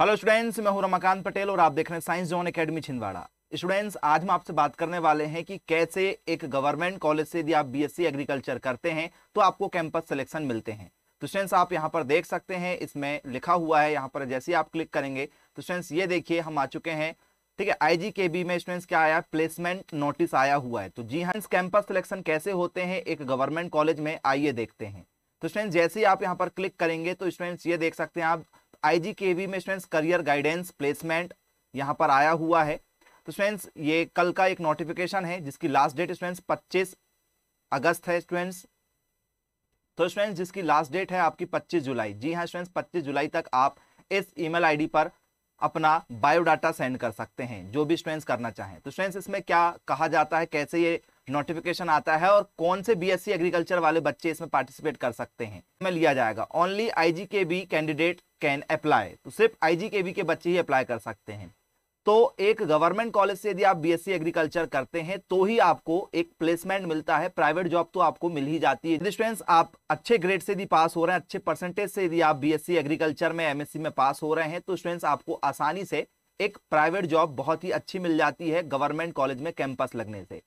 hello students मैं हूं रमाकांत पटेल और आप देख रहे हैं science zone academy Chhindwara students आज हम आपसे बात करने वाले हैं कि कैसे एक गवर्नमेंट कॉलेज से यदि आप बीएससी एग्रीकल्चर करते हैं तो आपको कैंपस सिलेक्शन मिलते हैं तो स्टूडेंट्स आप यहाँ पर देख सकते हैं इसमें लिखा हुआ है यहाँ पर जैसे आप क्लिक करेंगे तो स्टूडेंट्स ये देखिए हम आ चुके हैं ठीक है आई में स्टूडेंट्स क्या आया प्लेसमेंट नोटिस आया हुआ है तो जी हाँ कैंपस सिलेक्शन कैसे होते हैं एक गवर्नमेंट कॉलेज में आइए देखते हैं तो स्टूडेंट्स जैसे ही आप यहाँ पर क्लिक करेंगे तो स्टूडेंट्स ये देख सकते हैं आप आईजीकेवी में स्टूडेंट्स करियर गाइडेंस प्लेसमेंट यहाँ पर आया हुआ है तो स्टूडेंट्स ये कल का एक नोटिफिकेशन है जिसकी लास्ट डेट स्टूडेंट्स पच्चीस अगस्त है स्टूडेंट्स तो स्टूडेंट्स जिसकी लास्ट डेट है आपकी 25 जुलाई जी हाँ स्टूडेंट्स 25 जुलाई तक आप इस ईमेल आईडी पर अपना बायोडाटा सेंड कर सकते हैं जो भी स्टूडेंट्स करना चाहें तो स्टूडेंट्स इसमें क्या कहा जाता है कैसे ये नोटिफिकेशन आता है और कौन से बीएससी एग्रीकल्चर वाले बच्चे इसमें पार्टिसिपेट कर सकते हैं में लिया जाएगा only B candidate can apply तो सिर्फ आईजीकेबी के बच्चे ही अप्लाई कर सकते हैं तो एक गवर्नमेंट कॉलेज से यदि आप बीएससी एग्रीकल्चर करते हैं तो ही आपको एक प्लेसमेंट मिलता है प्राइवेट जॉब तो आपको मिल ही जाती है स्टूडेंट्स आप अच्छे ग्रेड से यदि पास हो रहे हैं अच्छे परसेंटेज से यदि आप बीएससी एग्रीकल्चर में एमएससी में पास हो रहे हैं तो स्टूडेंट्स आपको आसानी से एक प्राइवेट जॉब बहुत ही अच्छी मिल जाती है गवर्नमेंट कॉलेज में कैंपस लगने से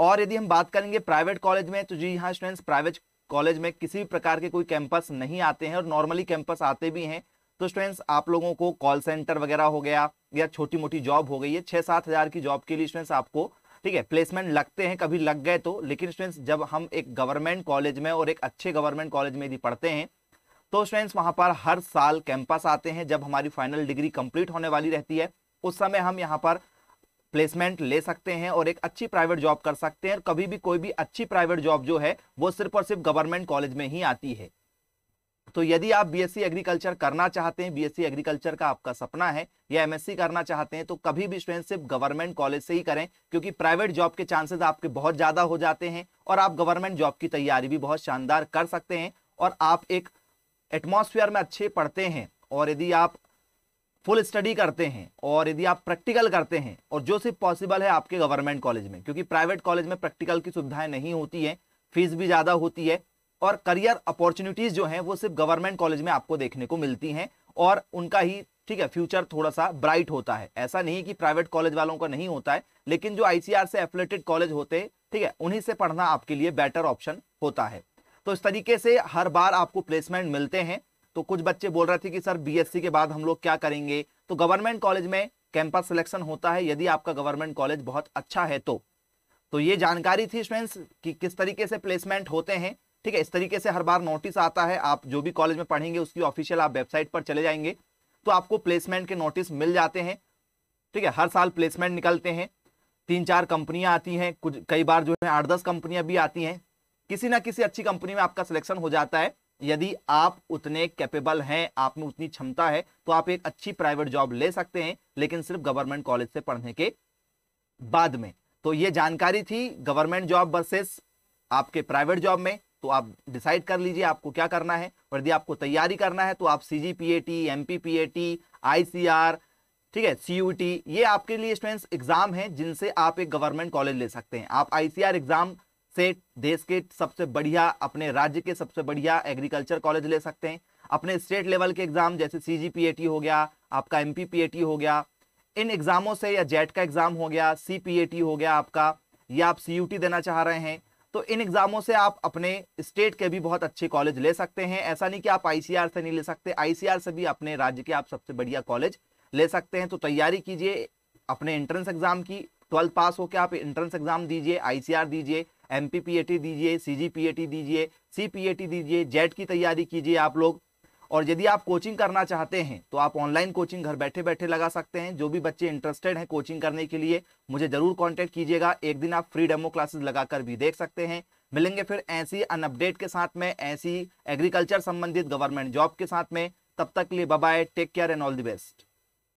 और यदि हम बात करेंगे प्राइवेट कॉलेज में तो जी हाँ स्टूडेंट्स प्राइवेट कॉलेज में किसी भी प्रकार के कोई कैंपस नहीं आते हैं और नॉर्मली कैंपस आते भी हैं तो स्टूडेंट्स आप लोगों को कॉल सेंटर वगैरह हो गया या छोटी मोटी जॉब हो गई है छः सात हज़ार की जॉब के लिए स्टूडेंट्स आपको ठीक है प्लेसमेंट लगते हैं कभी लग गए तो लेकिन स्टूडेंट्स जब हम एक गवर्नमेंट कॉलेज में और एक अच्छे गवर्नमेंट कॉलेज में यदि पढ़ते हैं तो स्टूडेंट्स वहाँ पर हर साल कैंपस आते हैं जब हमारी फाइनल डिग्री कंप्लीट होने वाली रहती है उस समय हम यहाँ पर प्लेसमेंट ले सकते हैं और एक अच्छी प्राइवेट जॉब कर सकते हैं और कभी भी कोई भी अच्छी प्राइवेट जॉब जो है वो सिर्फ और सिर्फ गवर्नमेंट कॉलेज में ही आती है तो यदि आप बीएससी एग्रीकल्चर करना चाहते हैं बीएससी एग्रीकल्चर का आपका सपना है या एमएससी करना चाहते हैं तो कभी भी स्टूडेंट सिर्फ गवर्नमेंट कॉलेज से ही करें क्योंकि प्राइवेट जॉब के चांसेस आपके बहुत ज़्यादा हो जाते हैं और आप गवर्नमेंट जॉब की तैयारी भी बहुत शानदार कर सकते हैं और आप एक एटमोसफियर में अच्छे पढ़ते हैं और यदि आप फुल स्टडी करते हैं और यदि आप प्रैक्टिकल करते हैं और जो सिर्फ पॉसिबल है आपके गवर्नमेंट कॉलेज में क्योंकि प्राइवेट कॉलेज में प्रैक्टिकल की सुविधाएं नहीं होती हैं फीस भी ज़्यादा होती है और करियर अपॉर्चुनिटीज़ जो हैं वो सिर्फ गवर्नमेंट कॉलेज में आपको देखने को मिलती हैं और उनका ही ठीक है फ्यूचर थोड़ा सा ब्राइट होता है ऐसा नहीं कि प्राइवेट कॉलेज वालों का नहीं होता है लेकिन जो आईसीआर से एफिलेटेड कॉलेज होते हैं ठीक है उन्हीं से पढ़ना आपके लिए बेटर ऑप्शन होता है तो इस तरीके से हर बार आपको प्लेसमेंट मिलते हैं तो कुछ बच्चे बोल रहे थे कि सर बीएससी के बाद हम लोग क्या करेंगे तो गवर्नमेंट कॉलेज में कैंपस सिलेक्शन होता है यदि आपका गवर्नमेंट कॉलेज बहुत अच्छा है तो तो ये जानकारी थी स्टूडेंट्स कि किस तरीके से प्लेसमेंट होते हैं ठीक है इस तरीके से हर बार नोटिस आता है आप जो भी कॉलेज में पढ़ेंगे उसकी ऑफिशियल आप वेबसाइट पर चले जाएंगे तो आपको प्लेसमेंट के नोटिस मिल जाते हैं ठीक है हर साल प्लेसमेंट निकलते हैं तीन चार कंपनियां आती हैं कुछ कई बार जो है आठ दस कंपनियां भी आती हैं किसी ना किसी अच्छी कंपनी में आपका सिलेक्शन हो जाता है यदि आप उतने कैपेबल हैं आप में उतनी क्षमता है तो आप एक अच्छी प्राइवेट जॉब ले सकते हैं लेकिन सिर्फ गवर्नमेंट कॉलेज से पढ़ने के बाद में तो ये जानकारी थी गवर्नमेंट जॉब वर्सेस आपके प्राइवेट जॉब में तो आप डिसाइड कर लीजिए आपको क्या करना है और यदि आपको तैयारी करना है तो आप C G P A T M P P A T I C R ठीक है सी यू टी ये आपके लिए स्टूडेंट्स एग्जाम है जिनसे आप एक गवर्नमेंट कॉलेज ले सकते हैं आप आई सी आर एग्जाम से देश के सबसे बढ़िया अपने राज्य के सबसे बढ़िया एग्रीकल्चर कॉलेज ले सकते हैं अपने स्टेट लेवल के एग्जाम जैसे सी जी हो गया आपका एम पी हो गया इन एग्जामों से या जेट का एग्जाम हो गया सी पी हो गया आपका या आप सी देना चाह रहे हैं तो इन एग्जामों से आप अपने स्टेट के भी बहुत अच्छे कॉलेज ले सकते हैं ऐसा नहीं कि आप आईसीआर से नहीं ले सकते आईसीआर से भी अपने राज्य के आप सबसे बढ़िया कॉलेज ले सकते हैं तो तैयारी कीजिए अपने एंट्रेंस एग्जाम की ट्वेल्थ पास होकर आप एंट्रेंस एग्जाम दीजिए आईसीआर दीजिए एम पी पी दीजिए सी जी पी दीजिए सी पी ए टी दीजिए जेट e की तैयारी कीजिए आप लोग और यदि आप कोचिंग करना चाहते हैं तो आप ऑनलाइन कोचिंग घर बैठे बैठे लगा सकते हैं जो भी बच्चे इंटरेस्टेड हैं कोचिंग करने के लिए मुझे ज़रूर कांटेक्ट कीजिएगा एक दिन आप फ्री डेमो क्लासेस लगाकर भी देख सकते हैं मिलेंगे फिर ऐसी अन अपडेट के साथ में ऐसी एग्रीकल्चर संबंधित गवर्नमेंट जॉब के साथ में तब तक लिए bye take care and all the best